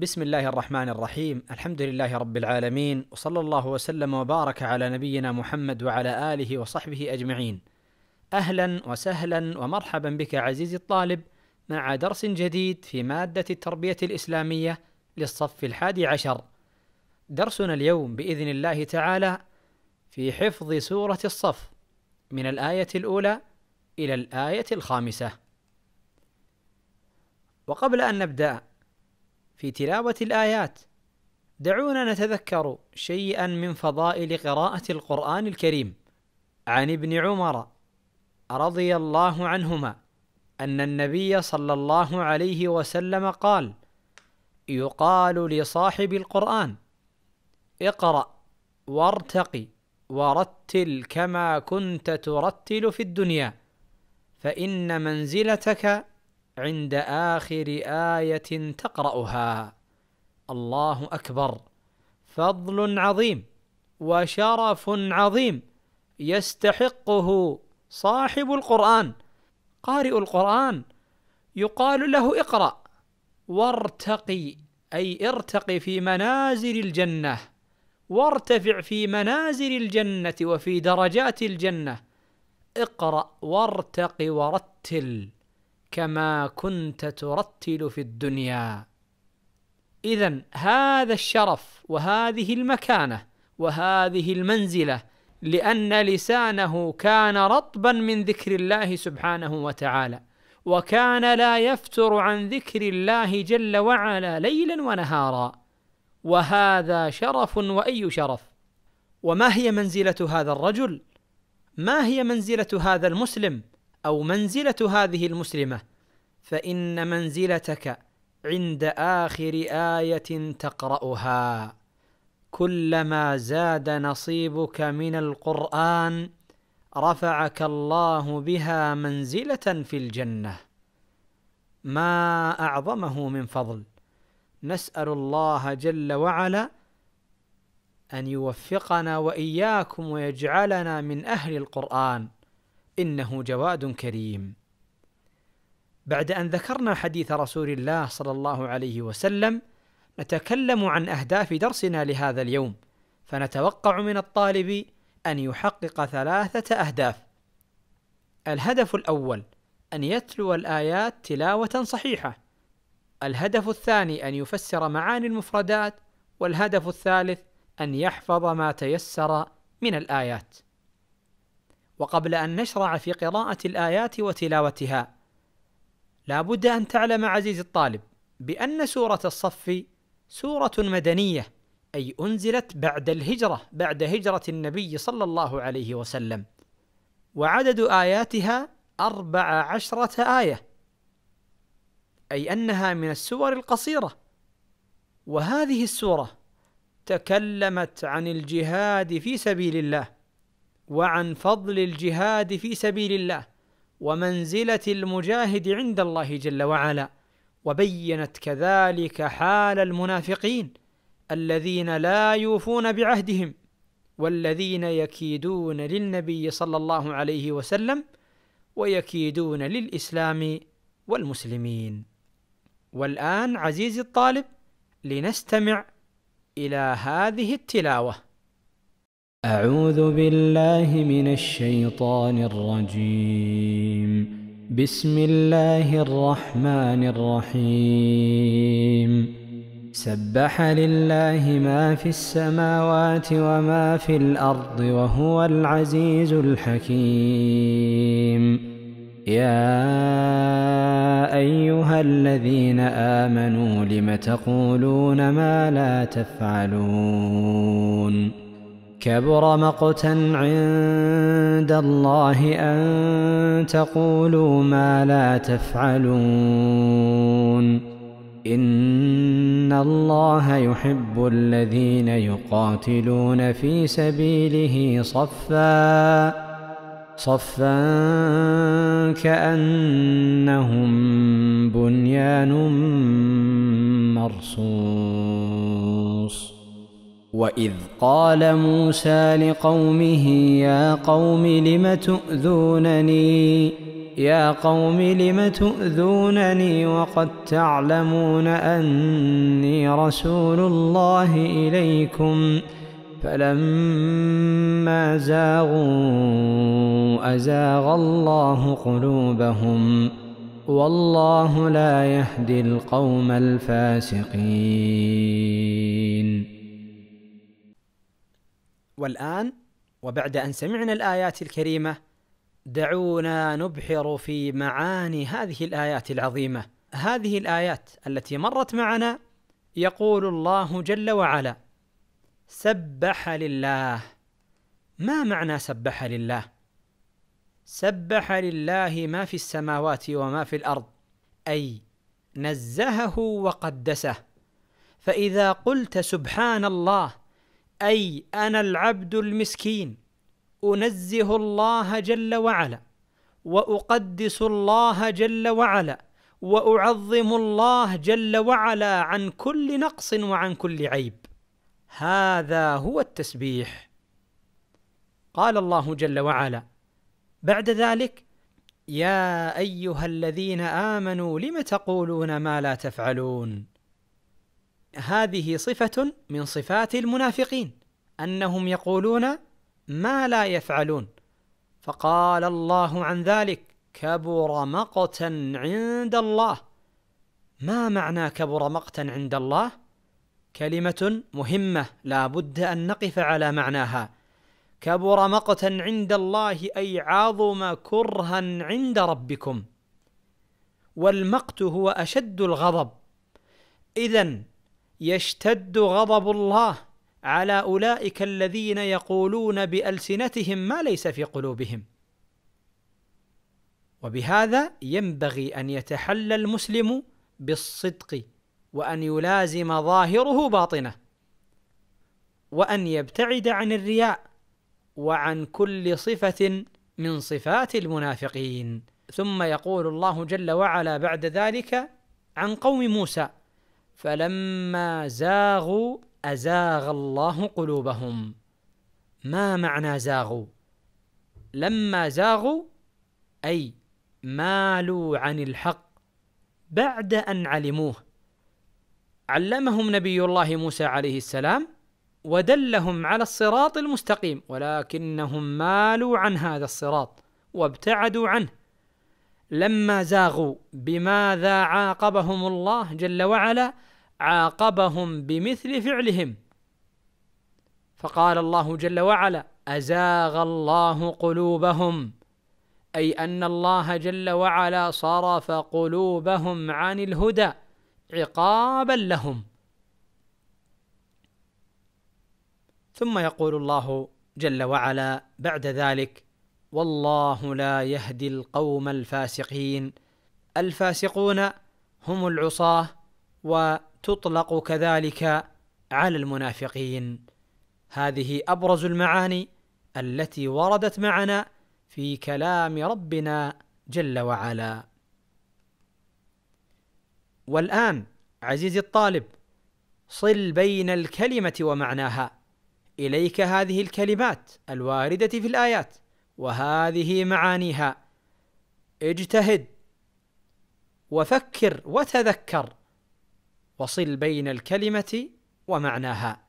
بسم الله الرحمن الرحيم الحمد لله رب العالمين وصلى الله وسلم وبارك على نبينا محمد وعلى اله وصحبه اجمعين اهلا وسهلا ومرحبا بك عزيزي الطالب مع درس جديد في ماده التربيه الاسلاميه للصف الحادي عشر درسنا اليوم باذن الله تعالى في حفظ سوره الصف من الايه الاولى الى الايه الخامسه وقبل ان نبدا في تلاوة الآيات دعونا نتذكر شيئا من فضائل قراءة القرآن الكريم عن ابن عمر رضي الله عنهما أن النبي صلى الله عليه وسلم قال: يقال لصاحب القرآن: اقرأ وارتقي ورتل كما كنت ترتل في الدنيا فإن منزلتك عند اخر ايه تقراها الله اكبر فضل عظيم وشرف عظيم يستحقه صاحب القران قارئ القران يقال له اقرا وارتقي اي ارتقي في منازل الجنه وارتفع في منازل الجنه وفي درجات الجنه اقرا وارتق ورتل كما كنت ترتل في الدنيا اذا هذا الشرف وهذه المكانه وهذه المنزله لان لسانه كان رطبا من ذكر الله سبحانه وتعالى وكان لا يفتر عن ذكر الله جل وعلا ليلا ونهارا وهذا شرف واي شرف وما هي منزله هذا الرجل ما هي منزله هذا المسلم او منزله هذه المسلمه فان منزلتك عند اخر ايه تقراها كلما زاد نصيبك من القران رفعك الله بها منزله في الجنه ما اعظمه من فضل نسال الله جل وعلا ان يوفقنا واياكم ويجعلنا من اهل القران انه جواد كريم بعد ان ذكرنا حديث رسول الله صلى الله عليه وسلم نتكلم عن اهداف درسنا لهذا اليوم فنتوقع من الطالب ان يحقق ثلاثه اهداف الهدف الاول ان يتلو الايات تلاوه صحيحه الهدف الثاني ان يفسر معاني المفردات والهدف الثالث ان يحفظ ما تيسر من الايات وقبل أن نشرع في قراءة الآيات وتلاوتها لا بد أن تعلم عزيزي الطالب بأن سورة الصف سورة مدنية أي أنزلت بعد الهجرة بعد هجرة النبي صلى الله عليه وسلم وعدد آياتها أربع عشرة آية أي أنها من السور القصيرة وهذه السورة تكلمت عن الجهاد في سبيل الله وعن فضل الجهاد في سبيل الله ومنزله المجاهد عند الله جل وعلا وبينت كذلك حال المنافقين الذين لا يوفون بعهدهم والذين يكيدون للنبي صلى الله عليه وسلم ويكيدون للاسلام والمسلمين والان عزيزي الطالب لنستمع الى هذه التلاوه أعوذ بالله من الشيطان الرجيم بسم الله الرحمن الرحيم سبح لله ما في السماوات وما في الأرض وهو العزيز الحكيم يا أيها الذين آمنوا لم تقولون ما لا تفعلون كبر مقتا عند الله ان تقولوا ما لا تفعلون ان الله يحب الذين يقاتلون في سبيله صفا صفا كانهم بنيان مرصوص واذ قال موسى لقومه يا قوم لم تؤذونني يا قوم لم تؤذونني وقد تعلمون اني رسول الله اليكم فلما زاغوا ازاغ الله قلوبهم والله لا يهدي القوم الفاسقين والآن وبعد أن سمعنا الآيات الكريمة دعونا نبحر في معاني هذه الآيات العظيمة هذه الآيات التي مرت معنا يقول الله جل وعلا سبح لله ما معنى سبح لله سبح لله ما في السماوات وما في الارض اي نزهه وقدسه فاذا قلت سبحان الله اي انا العبد المسكين انزه الله جل وعلا واقدس الله جل وعلا واعظم الله جل وعلا عن كل نقص وعن كل عيب هذا هو التسبيح قال الله جل وعلا بعد ذلك يا ايها الذين امنوا لم تقولون ما لا تفعلون هذه صفة من صفات المنافقين أنهم يقولون ما لا يفعلون فقال الله عن ذلك كبر مقتا عند الله ما معنى كبر مقتا عند الله كلمه مهمه لا بد ان نقف على معناها كبر مقتا عند الله اي عظم كرها عند ربكم والمقت هو اشد الغضب اذا يشتد غضب الله على اولئك الذين يقولون بالسنتهم ما ليس في قلوبهم وبهذا ينبغي ان يتحلى المسلم بالصدق وان يلازم ظاهره باطنه وان يبتعد عن الرياء وعن كل صفه من صفات المنافقين ثم يقول الله جل وعلا بعد ذلك عن قوم موسى فلما زاغوا أزاغ الله قلوبهم ما معنى زاغوا لما زاغوا أي مالوا عن الحق بعد أن علموه علمهم نبي الله موسى عليه السلام ودلهم على الصراط المستقيم ولكنهم مالوا عن هذا الصراط وابتعدوا عنه لما زاغوا بماذا عاقبهم الله جل وعلا عاقبهم بمثل فعلهم فقال الله جل وعلا ازاغ الله قلوبهم اي ان الله جل وعلا صرف قلوبهم عن الهدى عقابا لهم ثم يقول الله جل وعلا بعد ذلك والله لا يهدي القوم الفاسقين الفاسقون هم العصاه وتطلق كذلك على المنافقين هذه ابرز المعاني التي وردت معنا في كلام ربنا جل وعلا والان عزيزي الطالب صل بين الكلمه ومعناها اليك هذه الكلمات الوارده في الايات وهذه معانيها اجتهد وفكر وتذكر وصل بين الكلمة ومعناها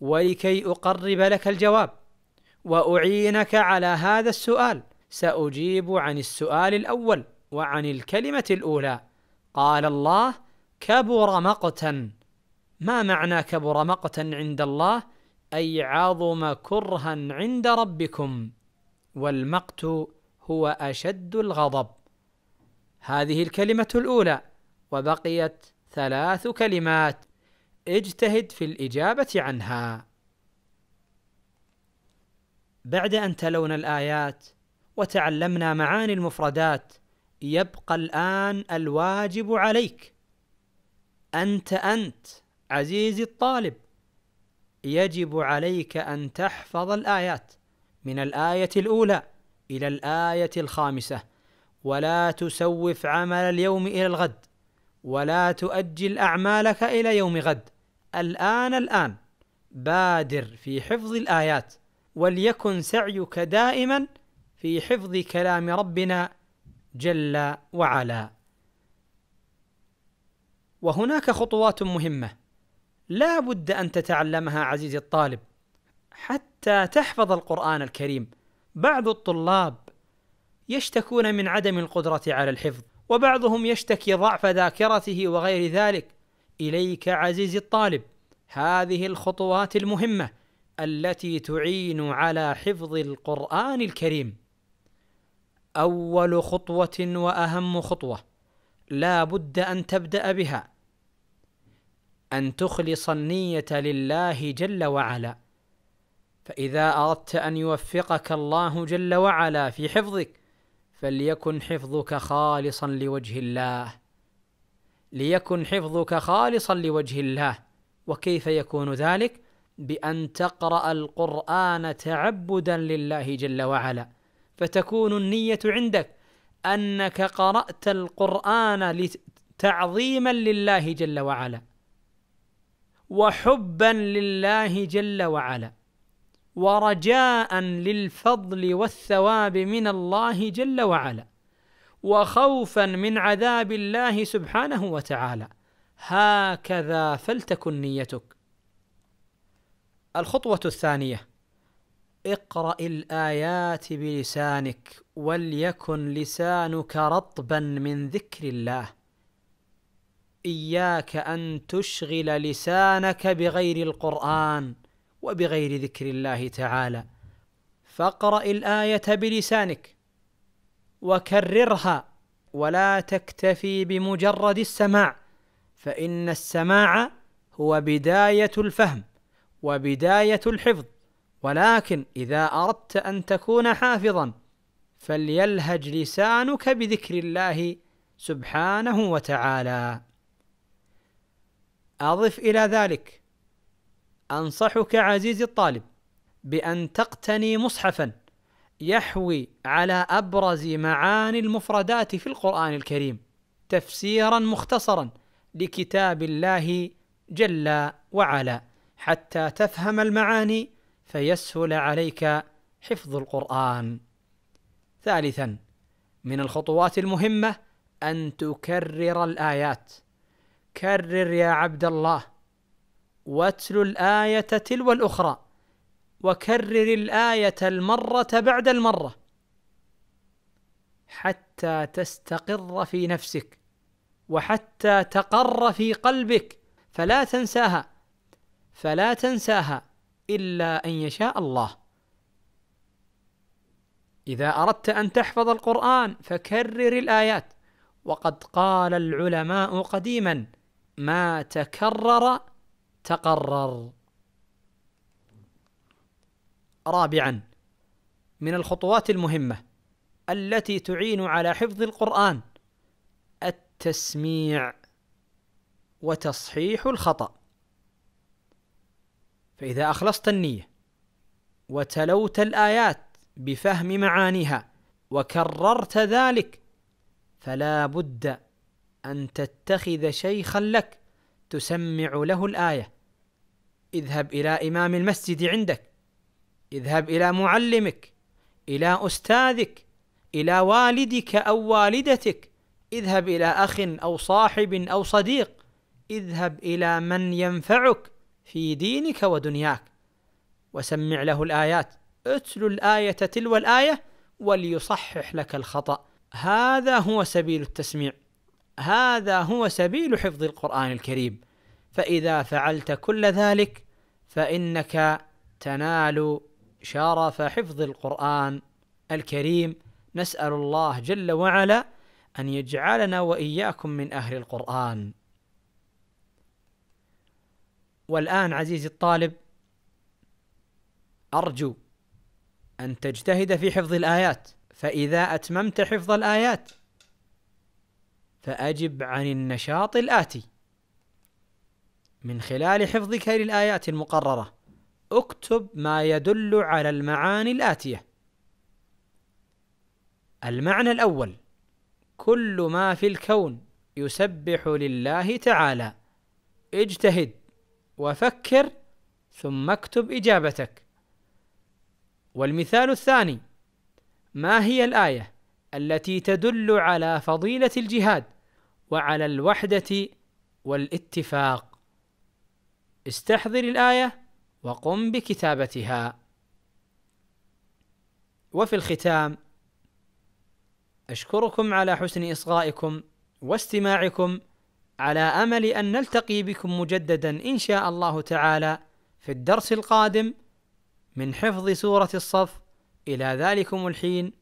ولكي أقرب لك الجواب وأعينك على هذا السؤال سأجيب عن السؤال الأول وعن الكلمة الأولى قال الله كبر مقتا ما معنى كبر مقتا عند الله أي عظم كرها عند ربكم والمقت هو أشد الغضب هذه الكلمة الأولى وبقيت ثلاث كلمات اجتهد في الإجابة عنها. بعد أن تلونا الآيات وتعلمنا معاني المفردات يبقى الآن الواجب عليك أنت أنت عزيزي الطالب يجب عليك أن تحفظ الآيات من الآية الأولى إلى الآية الخامسة ولا تسوف عمل اليوم إلى الغد ولا تؤجل اعمالك الى يوم غد الان الان بادر في حفظ الايات وليكن سعيك دائما في حفظ كلام ربنا جل وعلا وهناك خطوات مهمه لا بد ان تتعلمها عزيزي الطالب حتى تحفظ القران الكريم بعض الطلاب يشتكون من عدم القدره على الحفظ وبعضهم يشتكي ضعف ذاكرته وغير ذلك اليك عزيزي الطالب هذه الخطوات المهمه التي تعين على حفظ القران الكريم اول خطوه واهم خطوه لا بد ان تبدا بها ان تخلص النيه لله جل وعلا فاذا اردت ان يوفقك الله جل وعلا في حفظك فليكن حفظك خالصا لوجه الله ليكن حفظك خالصا لوجه الله وكيف يكون ذلك بان تقرا القران تعبدا لله جل وعلا فتكون النيه عندك انك قرات القران تعظيما لله جل وعلا وحبا لله جل وعلا ورجاء للفضل والثواب من الله جل وعلا وخوفا من عذاب الله سبحانه وتعالى هكذا فلتكن نيتك الخطوه الثانيه اقرا الايات بلسانك وليكن لسانك رطبا من ذكر الله اياك ان تشغل لسانك بغير القران وبغير ذكر الله تعالى فاقرأ الآية بلسانك وكررها ولا تكتفي بمجرد السماع فإن السماع هو بداية الفهم وبداية الحفظ ولكن إذا أردت أن تكون حافظا فليلهج لسانك بذكر الله سبحانه وتعالى أضف إلى ذلك أنصحك عزيزي الطالب بأن تقتني مصحفا يحوي على أبرز معاني المفردات في القرآن الكريم تفسيرا مختصرا لكتاب الله جل وعلا حتى تفهم المعاني فيسهل عليك حفظ القرآن. ثالثا من الخطوات المهمة أن تكرر الآيات. كرر يا عبد الله واتل الآية تلو الأخرى وكرر الآية المرة بعد المرة حتى تستقر في نفسك وحتى تقر في قلبك فلا تنساها فلا تنساها إلا أن يشاء الله إذا أردت أن تحفظ القرآن فكرر الآيات وقد قال العلماء قديما ما تكرر تقرر رابعا من الخطوات المهمه التي تعين على حفظ القران التسميع وتصحيح الخطا فاذا اخلصت النيه وتلوت الايات بفهم معانيها وكررت ذلك فلا بد ان تتخذ شيخا لك تسمع له الآية اذهب إلى إمام المسجد عندك اذهب إلى معلمك إلى أستاذك إلى والدك أو والدتك اذهب إلى أخ أو صاحب أو صديق اذهب إلى من ينفعك في دينك ودنياك وسمع له الآيات اتلو الآية تلو الآية وليصحح لك الخطأ هذا هو سبيل التسميع هذا هو سبيل حفظ القرآن الكريم فإذا فعلت كل ذلك فإنك تنال شرف حفظ القرآن الكريم نسأل الله جل وعلا أن يجعلنا وإياكم من أهل القرآن والآن عزيزي الطالب أرجو أن تجتهد في حفظ الآيات فإذا أتممت حفظ الآيات فأجب عن النشاط الآتي من خلال حفظك للآيات المقررة اكتب ما يدل على المعاني الآتية المعنى الأول كل ما في الكون يسبح لله تعالى اجتهد وفكر ثم اكتب إجابتك والمثال الثاني ما هي الآية التي تدل على فضيله الجهاد وعلى الوحده والاتفاق استحضر الايه وقم بكتابتها وفي الختام اشكركم على حسن اصغائكم واستماعكم على امل ان نلتقي بكم مجددا ان شاء الله تعالى في الدرس القادم من حفظ سوره الصف الى ذلكم الحين